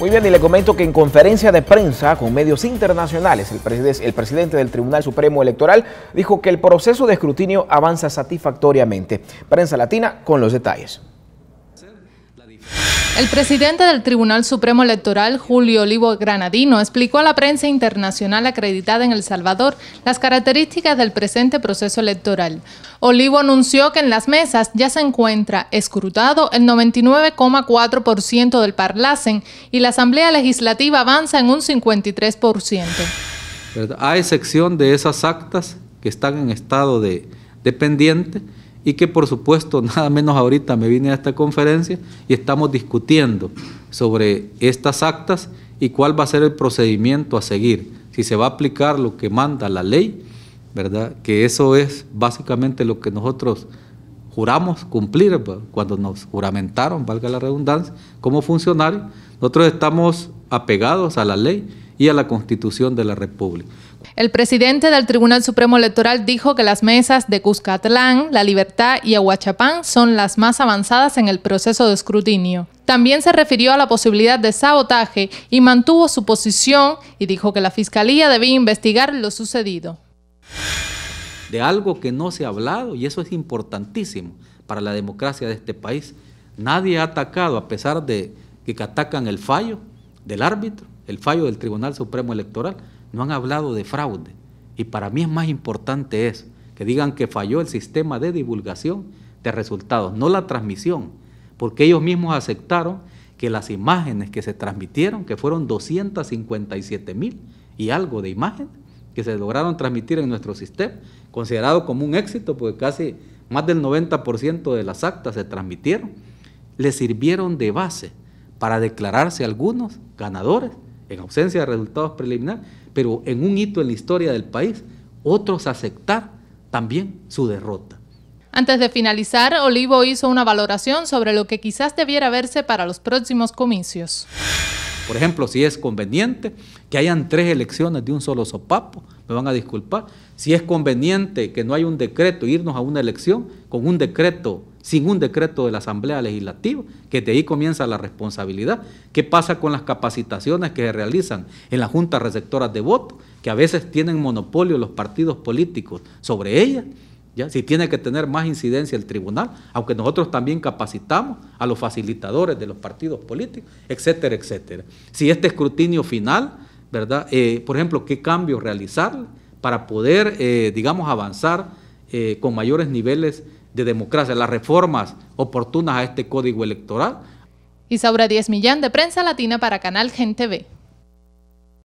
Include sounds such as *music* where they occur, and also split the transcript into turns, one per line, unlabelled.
Muy bien, y le comento que en conferencia de prensa con medios internacionales, el, presidente, el presidente del Tribunal Supremo Electoral dijo que el proceso de escrutinio avanza satisfactoriamente. Prensa Latina con los detalles.
El presidente del Tribunal Supremo Electoral, Julio Olivo Granadino, explicó a la prensa internacional acreditada en El Salvador las características del presente proceso electoral. Olivo anunció que en las mesas ya se encuentra escrutado el 99,4% del Parlacen y la Asamblea Legislativa avanza en un 53%.
Hay sección de esas actas que están en estado de dependiente y que por supuesto *laughs* nada menos ahorita me vine a esta conferencia y estamos discutiendo sobre estas actas y cuál va a ser el procedimiento a seguir, si se va a aplicar lo que manda la ley, ¿verdad? Que eso es básicamente lo que nosotros juramos cumplir cuando nos juramentaron, valga la redundancia, como funcionarios. Nosotros estamos apegados a la ley y a la Constitución de la República.
El presidente del Tribunal Supremo Electoral dijo que las mesas de Cuscatlán, La Libertad y Aguachapán son las más avanzadas en el proceso de escrutinio. También se refirió a la posibilidad de sabotaje y mantuvo su posición y dijo que la Fiscalía debía investigar lo sucedido.
De algo que no se ha hablado, y eso es importantísimo para la democracia de este país, nadie ha atacado, a pesar de que atacan el fallo del árbitro, el fallo del Tribunal Supremo Electoral, no han hablado de fraude. Y para mí es más importante eso, que digan que falló el sistema de divulgación de resultados, no la transmisión, porque ellos mismos aceptaron que las imágenes que se transmitieron, que fueron 257 mil y algo de imágenes que se lograron transmitir en nuestro sistema, considerado como un éxito, porque casi más del 90% de las actas se transmitieron, le sirvieron de base para declararse algunos ganadores en ausencia de resultados preliminares, pero en un hito en la historia del país, otros aceptar también su derrota.
Antes de finalizar, Olivo hizo una valoración sobre lo que quizás debiera verse para los próximos comicios.
Por ejemplo, si es conveniente que hayan tres elecciones de un solo sopapo, me van a disculpar, si es conveniente que no haya un decreto, irnos a una elección con un decreto, sin un decreto de la Asamblea Legislativa, que de ahí comienza la responsabilidad. ¿Qué pasa con las capacitaciones que se realizan en las juntas receptoras de voto, que a veces tienen monopolio los partidos políticos sobre ellas? ¿Ya? Si tiene que tener más incidencia el tribunal, aunque nosotros también capacitamos a los facilitadores de los partidos políticos, etcétera, etcétera. Si este escrutinio final ¿verdad? Eh, por ejemplo, qué cambios realizar para poder, eh, digamos, avanzar eh, con mayores niveles de democracia, las reformas oportunas a este código electoral.
Isaura 10 Millán, de Prensa Latina para Canal Gente TV.